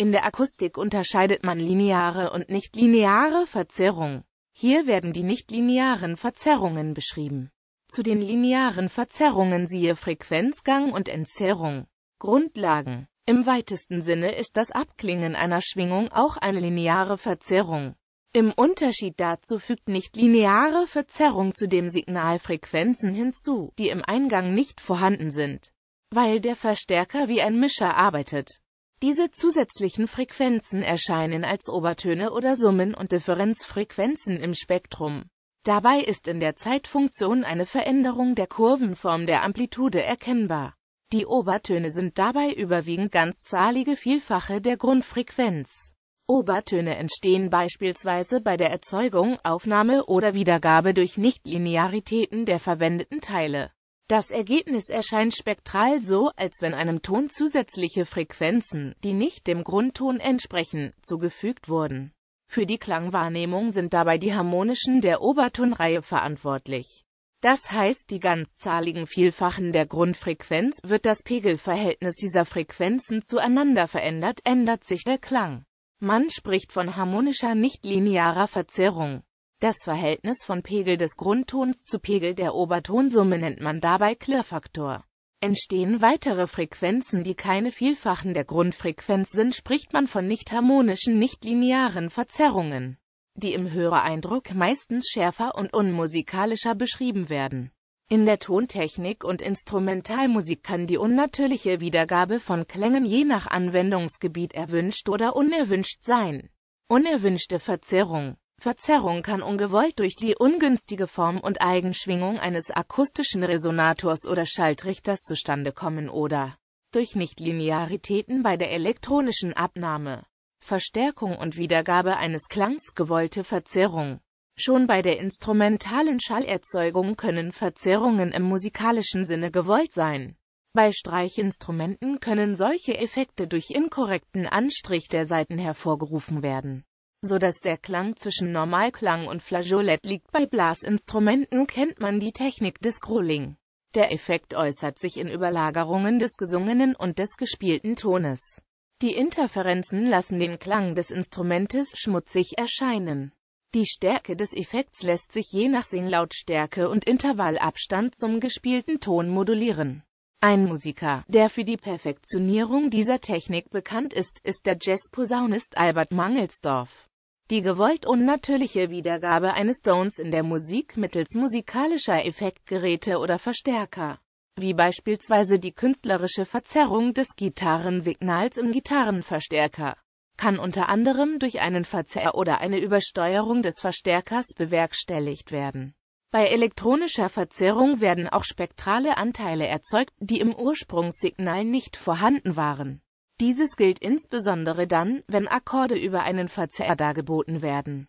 In der Akustik unterscheidet man lineare und nichtlineare Verzerrung. Hier werden die nichtlinearen Verzerrungen beschrieben. Zu den linearen Verzerrungen siehe Frequenzgang und Entzerrung. Grundlagen Im weitesten Sinne ist das Abklingen einer Schwingung auch eine lineare Verzerrung. Im Unterschied dazu fügt nichtlineare Verzerrung zu zudem Signalfrequenzen hinzu, die im Eingang nicht vorhanden sind, weil der Verstärker wie ein Mischer arbeitet. Diese zusätzlichen Frequenzen erscheinen als Obertöne oder Summen und Differenzfrequenzen im Spektrum. Dabei ist in der Zeitfunktion eine Veränderung der Kurvenform der Amplitude erkennbar. Die Obertöne sind dabei überwiegend ganzzahlige Vielfache der Grundfrequenz. Obertöne entstehen beispielsweise bei der Erzeugung, Aufnahme oder Wiedergabe durch Nichtlinearitäten der verwendeten Teile. Das Ergebnis erscheint spektral so, als wenn einem Ton zusätzliche Frequenzen, die nicht dem Grundton entsprechen, zugefügt wurden. Für die Klangwahrnehmung sind dabei die harmonischen der Obertonreihe verantwortlich. Das heißt, die ganzzahligen Vielfachen der Grundfrequenz wird das Pegelverhältnis dieser Frequenzen zueinander verändert, ändert sich der Klang. Man spricht von harmonischer nichtlinearer Verzerrung. Das Verhältnis von Pegel des Grundtons zu Pegel der Obertonsumme nennt man dabei Klirrfaktor. Entstehen weitere Frequenzen, die keine Vielfachen der Grundfrequenz sind, spricht man von nicht-harmonischen, nicht-linearen Verzerrungen, die im Höreeindruck meistens schärfer und unmusikalischer beschrieben werden. In der Tontechnik und Instrumentalmusik kann die unnatürliche Wiedergabe von Klängen je nach Anwendungsgebiet erwünscht oder unerwünscht sein. Unerwünschte Verzerrung Verzerrung kann ungewollt durch die ungünstige Form und Eigenschwingung eines akustischen Resonators oder Schaltrichters zustande kommen oder durch Nichtlinearitäten bei der elektronischen Abnahme, Verstärkung und Wiedergabe eines Klangs gewollte Verzerrung. Schon bei der instrumentalen Schallerzeugung können Verzerrungen im musikalischen Sinne gewollt sein. Bei Streichinstrumenten können solche Effekte durch inkorrekten Anstrich der Saiten hervorgerufen werden so dass der Klang zwischen Normalklang und Flageolett liegt. Bei Blasinstrumenten kennt man die Technik des Growling. Der Effekt äußert sich in Überlagerungen des gesungenen und des gespielten Tones. Die Interferenzen lassen den Klang des Instrumentes schmutzig erscheinen. Die Stärke des Effekts lässt sich je nach Singlautstärke und Intervallabstand zum gespielten Ton modulieren. Ein Musiker, der für die Perfektionierung dieser Technik bekannt ist, ist der Jazz-Posaunist Albert Mangelsdorff. Die gewollt unnatürliche Wiedergabe eines Tones in der Musik mittels musikalischer Effektgeräte oder Verstärker, wie beispielsweise die künstlerische Verzerrung des Gitarrensignals im Gitarrenverstärker, kann unter anderem durch einen Verzerr oder eine Übersteuerung des Verstärkers bewerkstelligt werden. Bei elektronischer Verzerrung werden auch spektrale Anteile erzeugt, die im Ursprungssignal nicht vorhanden waren dieses gilt insbesondere dann, wenn Akkorde über einen Verzerr dargeboten werden